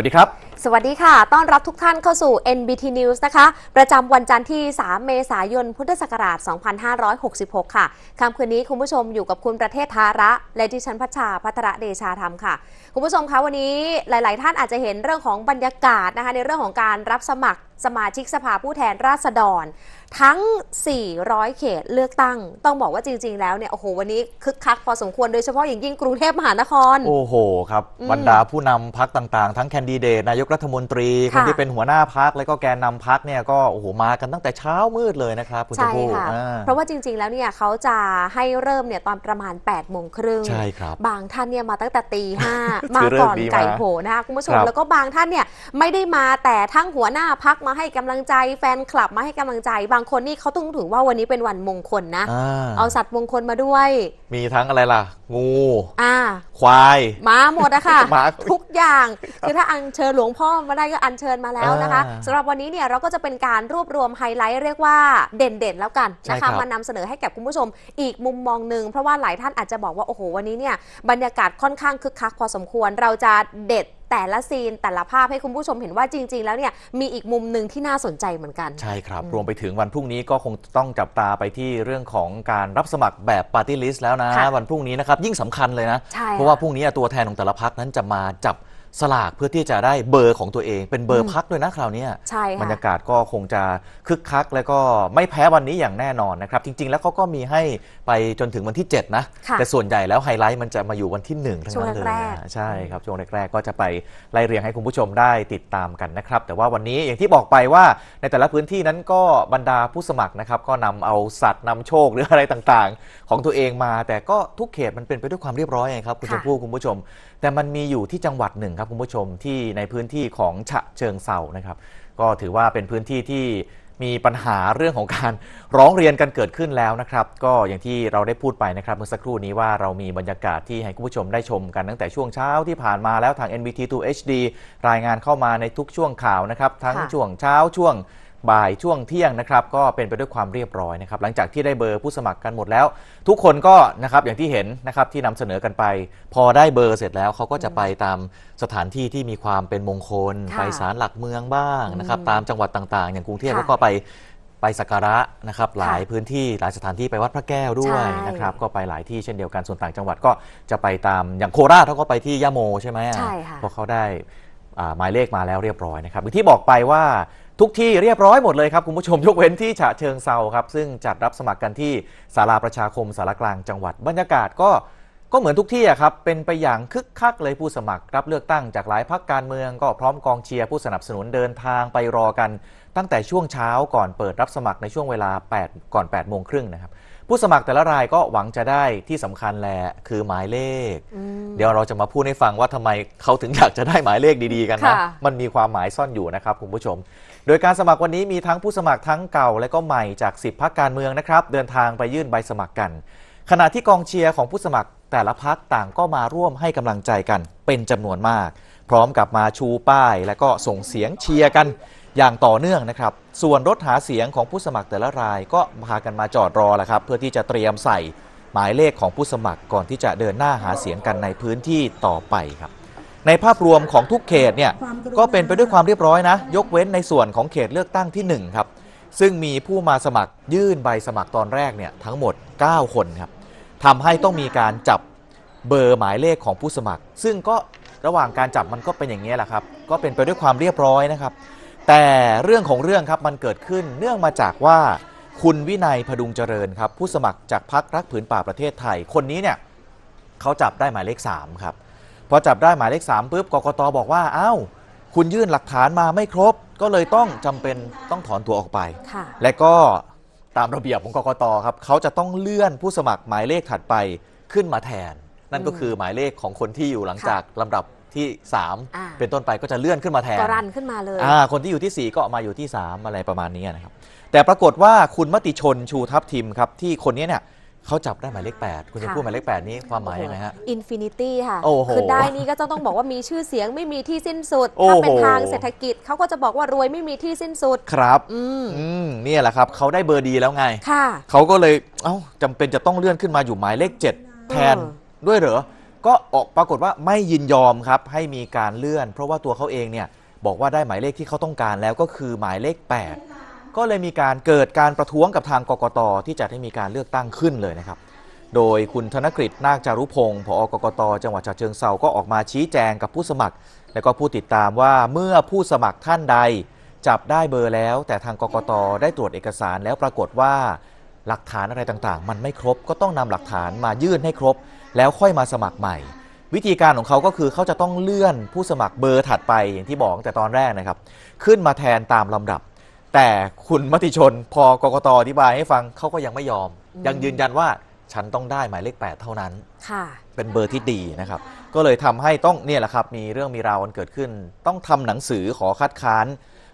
วัสดีครับ สวัสดีค่ะ ต้อนรับทุกท่านเข้าสู่ NBT News นะคะ ประจำวันจันทร์ที่ 3 เมษายน พุทธศักราช 2566 ค่ะ ค่ำคืนนี้คุณผู้ชมอยู่กับคุณประเทศทาระ และดิฉันพัชชาพัทระเดชาธรรมค่ะ คุณผู้ชมคะวันนี้หลาย ๆ ท่านอาจจะเห็นเรื่องของบรรยากาศนะคะในเรื่องของการรับสมัครสมาชิกสภาผู้แทนราษฎรทั้ง 400 เขตเลือกตั้ง ต้องบอกว่าจริงๆ แล้วเนี่ยโอ้โหวันนี้คึกคักพอสมควรโดยเฉพาะอย่างยิ่งกรุงเทพมหานคร โอ้โหครับบรรดาผู้นำพักต่างๆ ทั้งแคนดิเดต นายกรัฐมนตรีคนที่เป็นหัวหน้าพัก แล้วก็แกนนำพักเนี่ยก็โอ้โหมากันตั้งแต่เช้ามืดเลยนะครับคุณชมพู่เพราะว่าจริง ๆ แล้วเนี่ยเขาจะให้เริ่มเนี่ยตอนประมาณ8ปดโมงครึ่งใช่ครับบางท่านเนี่ยมาตั้งแต่ตีห้ามาก่อนไก่โผนะคะคุณผู้ชมแล้วก็บางท่านเนี่ยไม่ได้มาแต่ทั้งหัวหน้าพักมาให้กำลังใจแฟนคลับมาให้กำลังใจ บางคนนี่เขาต้องถือว่าวันนี้เป็นวันมงคลนะอเอาสัตว์มงคลมาด้วย มีทั้งอะไรล่ะ งูอ่าควายม้าหมดนะคะทุกอย่างคือถ้าอัญเชิญหลวงพ่อมาได้ก็อัญเชิญมาแล้วนะคะ สำหรับวันนี้เนี่ยเราก็จะเป็นการรวบรวมไฮไลท์เรียกว่าเด่นๆแล้วกันนะคะมานำเสนอให้แก่คุณผู้ชมอีกมุมมองหนึ่งเพราะว่าหลายท่านอาจจะบอกว่าโอ้โหวันนี้เนี่ยบรรยากาศค่อนข้างคึกคักพอสมควรเราจะเด็ดแต่ละซีนแต่ละภาพให้คุณผู้ชมเห็นว่าจริง ๆ แล้วเนี่ยมีอีกมุมหนึ่งที่น่าสนใจเหมือนกัน ใช่ครับ รวมไปถึงวันพรุ่งนี้ก็คงต้องจับตาไปที่เรื่องของการรับสมัครแบบปาร์ตี้ลิสต์แล้วนะะวันพรุ่งนี้นะครับ ยิ่งสำคัญเลยนะ เพราะว่าพรุ่งนี้ตัวแทนของแต่ละพักนั้นจะมาจับสลากเพื่อที่จะได้เบอร์ของตัวเอง เป็นเบอร์พักด้วยนะคราวนี้ใช่บรรยากาศก็คงจะคึกคัก แล้วก็ไม่แพ้วันนี้อย่างแน่นอนนะครับจริงๆแล้วเขาก็มีให้ไปจนถึงวันที่ 7 นะ แต่ส่วนใหญ่แล้วไฮไลท์มันจะมาอยู่วันที่ 1 ทั้งนั้นเลย ใช่ครับ ช่วงแรกๆ ก็จะไปไล่เรียงให้คุณผู้ชมได้ติดตามกันนะครับแต่ว่าวันนี้อย่างที่บอกไปว่าในแต่ละพื้นที่นั้นก็บรรดาผู้สมัครนะครับก็นำเอาสัตว์ นำโชคหรืออะไรต่างๆ ของตัวเองมาแต่ก็ทุกเขตมันเป็นไปด้วยความเรียบร้อยไงครับคุณชมพู่คุณผู้ชมแต่มันมีอยู่ที่จังหวัดหนึ่งครับคุณผู้ชมที่ในพื้นที่ของฉะเชิงเซานะครับก็ถือว่าเป็นพื้นที่ที่มีปัญหาเรื่องของการร้องเรียนกันเกิดขึ้นแล้วนะครับก็อย่างที่เราได้พูดไปนะครับเมื่อสักครู่นี้ว่าเรามีบรรยากาศที่ให้คุณผู้ชมได้ชมกันตั้งแต่ช่วงเช้าที่ผ่านมาแล้ว ทาง NBT2HD รายงานเข้ามาในทุกช่วงข่าวนะครับทั้งช่วงเช้าช่วงบ่ายช่วงเที่ยงนะครับก็เป็นไปด้วยความเรียบร้อยนะครับหลังจากที่ได้เบอร์ผู้สมัครกันหมดแล้ว ทุกคนก็นะครับอย่างที่เห็นนะครับที่นำเสนอกันไป พอได้เบอร์เสร็จแล้วเขาก็จะไปตามสถานที่ที่มีความเป็นมงคล ไปศาลหลักเมืองบ้างนะครับตามจังหวัดต่างๆ อย่างกรุงเทพแล้วก็ไปไปสักการะนะครับหลายพื้นที่หลายสถานที่ไปวัดพระแก้วด้วยนะครับก็ไปหลายที่เช่นเดียวกันส่วนต่างจังหวัดก็จะไปตามอย่างโคราชเขาก็ไปที่ยะโมใช่ไหมใช่ค่ะพอเขาได้หมายเลขมาแล้วเรียบร้อยนะครับที่บอกไปว่าทุกที่เรียบร้อยหมดเลยครับ คุณผู้ชมยกเว้นที่ฉะเชิงเซาครับ ซึ่งจัดรับสมัครกันที่ศาลาประชาคมสารกลางจังหวัด บรรยากาศก็ก็เหมือนทุกที่ครับเป็นไปอย่างคึกคักเลยผู้สมัครรับเลือกตั้งจากหลายพักการเมืองก็พร้อมกองเชียร์ผู้สนับสนุนเดินทางไปรอกันตั้งแต่ช่วงเช้าก่อนเปิดรับสมัครในช่วงเวลา8ก่อน8โมงครึ่งนะครับผู้สมัครแต่ละรายก็หวังจะได้ที่สำคัญแหละคือหมายเลข เดี๋ยวเราจะมาพูดให้ฟังว่าทำไมเขาถึงอยากจะได้หมายเลขดีๆกันนะมันมีความหมายซ่อนอยู่นะครับ คุณผู้ชม โดยการสมัครวันนี้มีทั้งผู้สมัครทั้งเก่าและก็ใหม่จาก 10พักการเมืองนะครับเดินทางไปยื่นใบสมัครกัน ขณะที่กองเชียร์ของผู้สมัครแต่ละพักต่างก็มาร่วมให้กำลังใจกัน เป็นจำนวนมาก พร้อมกับมาชูป้ายและก็ส่งเสียงเชียร์กันอย่างต่อเนื่องนะครับ ส่วนรถหาเสียงของผู้สมัครแต่ละรายก็พากันมาจอดรอแหละครับ เพื่อที่จะเตรียมใส่หมายเลขของผู้สมัคร ก่อนที่จะเดินหน้าหาเสียงกันในพื้นที่ต่อไปครับ ในภาพรวมของทุกเขตเนี่ยก็เป็นไปด้วยความเรียบร้อยนะ ยกเว้นในส่วนของเขตเลือกตั้งที่1ครับซึ่งมีผู้มาสมัครยื่นใบสมัครตอนแรกเนี่ย ทั้งหมด 9 คนครับทำให้ต้องมีการจับเบอร์หมายเลขของผู้สมัคร ซึ่งก็ระหว่างการจับมันก็เป็นอย่างนี้แหละครับ ก็เป็นไปด้วยความเรียบร้อยนะครับแต่เรื่องของเรื่องครับมันเกิดขึ้นเนื่องมาจากว่า คุณวินัยพดุงเจริญครับผู้สมัครจากพรรครักผืนป่าประเทศไทย คนนี้เนี่ยเขาจับได้หมายเลข3ครับพอจับได้หมายเลข3ปุ๊บกกตบอกว่าอา้าวคุณยื่นหลักฐานมาไม่ครบ ก็เลยต้องจำเป็นต้องถอนตัวออกไปและก็ตามระเบียบของกกตครับเขาจะต้องเลื่อนผู้สมัครหมายเลขถัดไปขึ้นมาแทน นั่นก็คือหมายเลขของคนที่อยู่หลังจากลำดับที่า3เป็นต้นไปก็จะเลื่อนขึ้นมาแทน ก็รันขึ้นมาเลยคนที่อยู่ทีสี่4 ก็มาอยู่ที่ 3 อะไรประมาณนี้นะครับ แต่ปรากฏว่าคุณมติชนชูทัพทิมครับ ที่คนนี้เนี่ยเขาจับได้หมายเลข8คุณจะพูดหมายเลข8นี้ความหมายยังไงฮะอินฟินิตี้ค่ะโอ้โหคือได้นี่ก็จะต้องบอกว่ามีชื่อเสียงไม่มีที่สิ้นสุดถ้าเป็นทางเศรษฐกิจเขาก็จะบอกว่ารวยไม่มีที่สิ้นสุดครับอืมนี่แหละครับเขาได้เบอร์ดีแล้วไงค่ะเขาก็เลยเอ้าจำเป็นจะต้องเลื่อนขึ้นมาอยู่หมายเลข 7 แทนด้วยเหรอก็ออกปรากฏว่าไม่ยินยอมครับให้มีการเลื่อน เพราะว่าตัวเขาเองเนี่ยบอกว่าได้หมายเลขที่เขาต้องการแล้วก็คือหมายเลข 8 ก็เลยมีการเกิดการประท้วงกับทางกกตที่จะให้มีการเลือกตั้งขึ้นเลยนะครับ โดยคุณธนกฤษนาคจารุพงศ์ผอกกตจังหวัดฉะเชิงเซาก็ออกมาชี้แจงกับผู้สมัคร และก็ผู้ติดตามว่าเมื่อผู้สมัครท่านใด จับได้เบอร์แล้ว แต่ทางกกตได้ตรวจเอกสารแล้วปรากฏว่าหลักฐานอะไรต่างๆ มันไม่ครบก็ต้องนำหลักฐานมายื่นให้ครบ แล้วค่อยมาสมัครใหม่ วิธีการของเขาก็คือเขาจะต้องเลื่อนผู้สมัครเบอร์ถัดไปอย่างที่บอกแต่ตอนแรกนะครับ ขึ้นมาแทนตามลำดับ แต่คุณมติชน พอ กกตอธิบายให้ฟังเขาก็ยังไม่ยอม ยังยืนยันว่าฉันต้องได้หมายเลข 8 เท่านั้นเป็นเบอร์ที่ดีนะครับ ก็เลยทำให้ต้องเนี่ยแหละครับมีเรื่องมีราวันเกิดขึ้น ต้องทำหนังสือขอคัดค้าน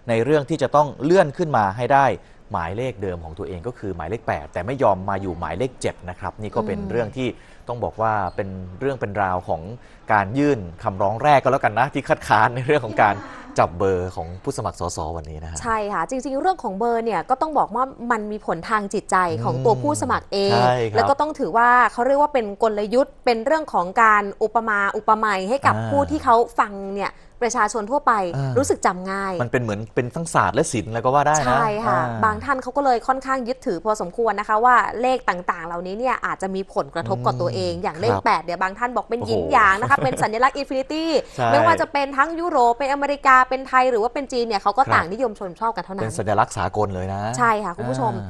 ในเรื่องที่จะต้องเลื่อนขึ้นมาให้ได้หมายเลขเดิมของตัวเองก็คือหมายเลข 8 แต่ไม่ยอมมาอยู่หมายเลข 7 นะครับ นี่ก็เป็นเรื่องที่ต้องบอกว่าเป็นเรื่องเป็นราวของการยื่นคำร้องแรกก็แล้วกันนะ ที่คัดค้านในเรื่องของการจับเบอร์ของผู้สมัครสสวันนี้นะฮะใช่ค่ะจริง ๆเรื่องของเบอร์เนี่ยก็ต้องบอกว่ามันมีผลทางจิตใจของตัวผู้สมัครเอง แล้วก็ต้องถือว่าเขาเรียกว่าเป็นกลยุทธ์ เป็นเรื่องของการอุปมาอุปไมยให้กับผู้ที่เขาฟังเนี่ยประชาชนทั่วไปรู้สึกจำง่าย มันเป็นเหมือนเป็นทั้งศาสตร์และศิลป์แล้วก็ว่าได้นะ ใช่ค่ะบางท่านเขาก็เลยค่อนข้างยึดถือพอสมควรนะคะว่าเลขต่างๆ เหล่านี้เนี่ยอาจจะมีผลกระทบกับตัวเองอย่างเลข8เนี่ยบางท่านบอกเป็นยินหยางนะคะเป็นสัญลักษณ์อินฟินิตี้ไม่ว่าจะเป็นทั้งยุโรปเป็นอเมริกาเป็นไทย หรือว่าเป็นจีนเนี่ยเขาก็ต่างนิยมชมชอบกันเท่านั้น เป็นสัญลักษณ์สากลเลยนะ ใช่ค่ะคุณผู้ชม